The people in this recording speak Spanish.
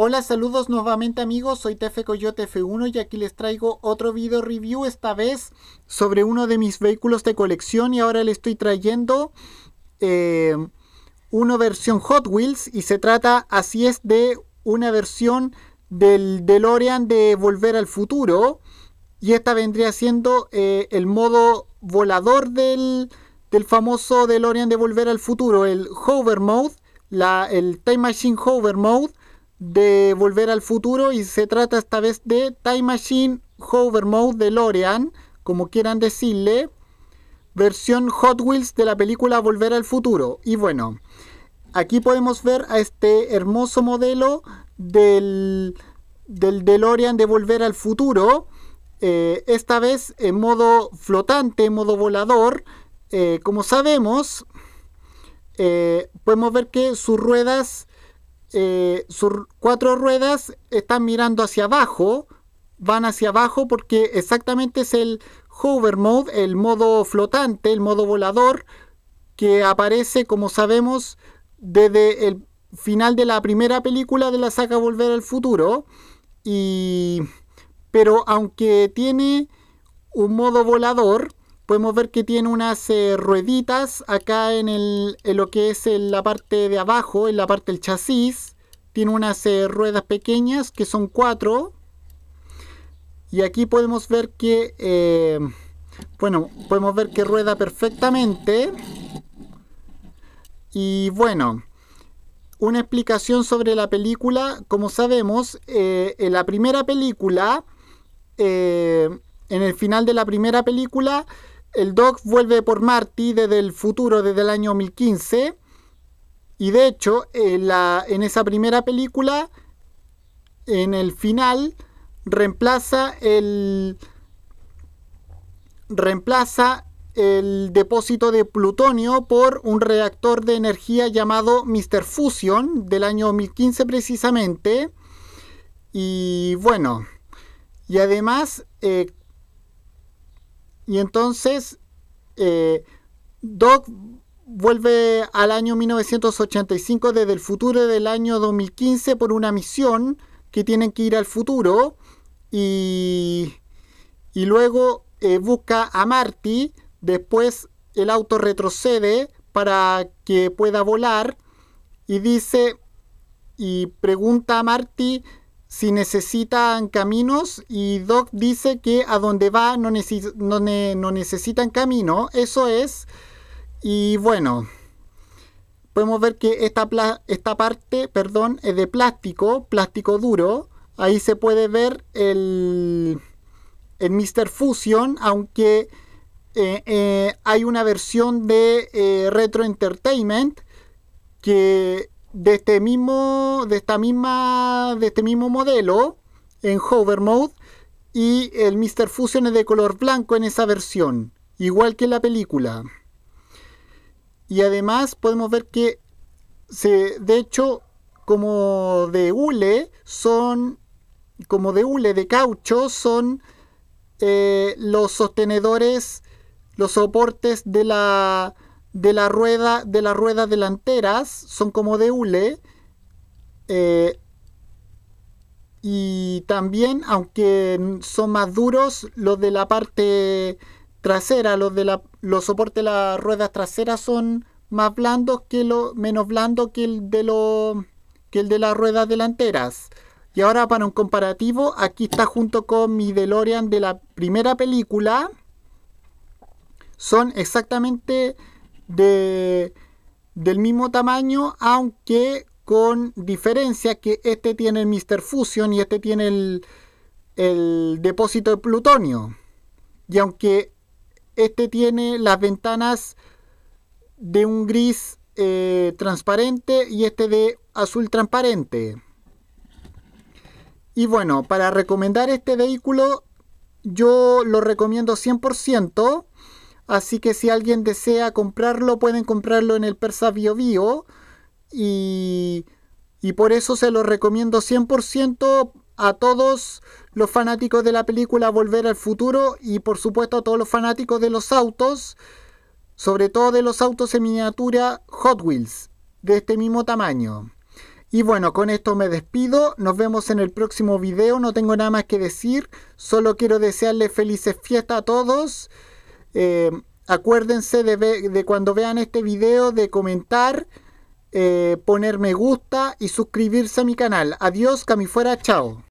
Hola, saludos nuevamente amigos, soy TF Coyote F1 y aquí les traigo otro video review, esta vez sobre uno de mis vehículos de colección y ahora le estoy trayendo eh, una versión Hot Wheels y se trata, así es, de una versión del DeLorean de Volver al Futuro y esta vendría siendo eh, el modo volador del, del famoso DeLorean de Volver al Futuro, el Hover Mode, la, el Time Machine Hover Mode de Volver al Futuro y se trata esta vez de Time Machine Hover Mode de Lorean, como quieran decirle, versión Hot Wheels de la película Volver al Futuro. Y bueno, aquí podemos ver a este hermoso modelo del, del DeLorean de Volver al Futuro, eh, esta vez en modo flotante, en modo volador. Eh, como sabemos, eh, podemos ver que sus ruedas eh, sus cuatro ruedas están mirando hacia abajo, van hacia abajo porque exactamente es el hover mode, el modo flotante, el modo volador, que aparece, como sabemos, desde el final de la primera película de la saga Volver al Futuro. Y... Pero aunque tiene un modo volador, podemos ver que tiene unas eh, rueditas acá en, el, lo que es la parte de abajo, en la parte del chasis. Tiene unas eh, ruedas pequeñas que son cuatro. Y aquí podemos ver que, eh, bueno, podemos ver que rueda perfectamente. Y bueno, una explicación sobre la película. Como sabemos, en la primera película, en el final de la primera película, el Doc vuelve por Marty desde el futuro, desde el año 2015. Y de hecho, en, la, en esa primera película, en el final, reemplaza el. Reemplaza el depósito de plutonio por un reactor de energía llamado Mr. Fusion del año 2015 precisamente. Y bueno, y además eh, y entonces eh, Doc vuelve al año 1985 desde el futuro del año 2015 por una misión que tienen que ir al futuro y, luego eh, busca a Marty, después el auto retrocede para que pueda volar y dice y pregunta a Marty si necesitan caminos y Doc dice que a donde va no, necesitan camino, eso es. Y bueno, podemos ver que esta, esta parte perdón, es de plástico, plástico duro. Ahí se puede ver el, el Mr. Fusion, aunque eh, eh, hay una versión de eh, Retro Entertainment que de este mismo, de esta misma, de este mismo modelo en hover mode y el Mr. Fusion es de color blanco en esa versión, igual que en la película. Y además podemos ver que se, de hecho, como de hule son, como de hule de caucho son eh, los sostenedores, los soportes de la de la rueda de las ruedas delanteras son como de hule eh, y también aunque son más duros los de la parte trasera los de la, los soportes de las ruedas traseras son más blandos que lo menos blandos que el de lo que el de las ruedas delanteras y ahora para un comparativo aquí está junto con mi DeLorean de la primera película son exactamente de, del mismo tamaño, aunque con diferencia que este tiene el Mr. Fusion y este tiene el, depósito de plutonio. Y aunque este tiene las ventanas de un gris eh, transparente y este de azul transparente. Y bueno, para recomendar este vehículo yo lo recomiendo 100%. Así que si alguien desea comprarlo, pueden comprarlo en el Persa Bio Y, y por eso se lo recomiendo 100% a todos los fanáticos de la película Volver al Futuro y por supuesto a todos los fanáticos de los autos, sobre todo de los autos en miniatura Hot Wheels, de este mismo tamaño. Y bueno, con esto me despido, nos vemos en el próximo video, no tengo nada más que decir, solo quiero desearles felices fiestas a todos. Eh, acuérdense de, cuando vean este video de comentar, eh, poner me gusta y suscribirse a mi canal. Adiós, camifuera, chao.